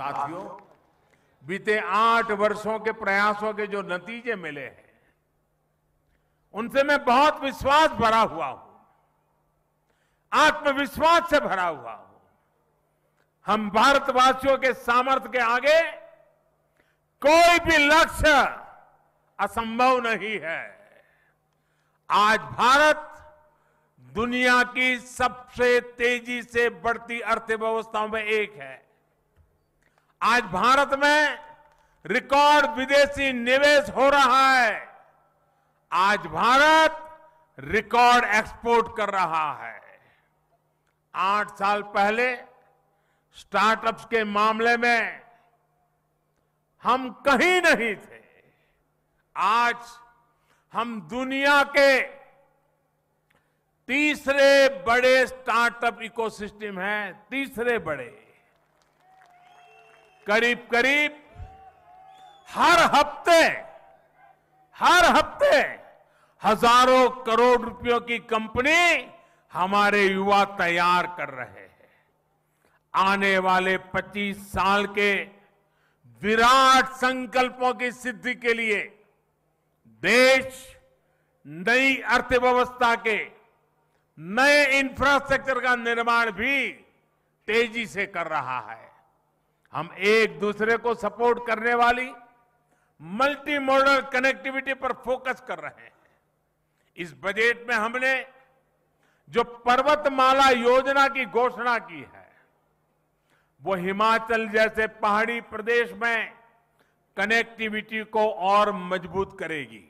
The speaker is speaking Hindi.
साथियों बीते आठ वर्षों के प्रयासों के जो नतीजे मिले हैं उनसे मैं बहुत विश्वास भरा हुआ हूं आत्मविश्वास से भरा हुआ हूं हम भारतवासियों के सामर्थ्य के आगे कोई भी लक्ष्य असंभव नहीं है आज भारत दुनिया की सबसे तेजी से बढ़ती अर्थव्यवस्थाओं में एक है आज भारत में रिकॉर्ड विदेशी निवेश हो रहा है आज भारत रिकॉर्ड एक्सपोर्ट कर रहा है आठ साल पहले स्टार्टअप्स के मामले में हम कहीं नहीं थे आज हम दुनिया के तीसरे बड़े स्टार्टअप इकोसिस्टम हैं तीसरे बड़े करीब करीब हर हफ्ते हर हफ्ते हजारों करोड़ रुपयों की कंपनी हमारे युवा तैयार कर रहे हैं आने वाले 25 साल के विराट संकल्पों की सिद्धि के लिए देश नई अर्थव्यवस्था के नए इंफ्रास्ट्रक्चर का निर्माण भी तेजी से कर रहा है हम एक दूसरे को सपोर्ट करने वाली मल्टी मॉडल कनेक्टिविटी पर फोकस कर रहे हैं इस बजट में हमने जो पर्वतमाला योजना की घोषणा की है वो हिमाचल जैसे पहाड़ी प्रदेश में कनेक्टिविटी को और मजबूत करेगी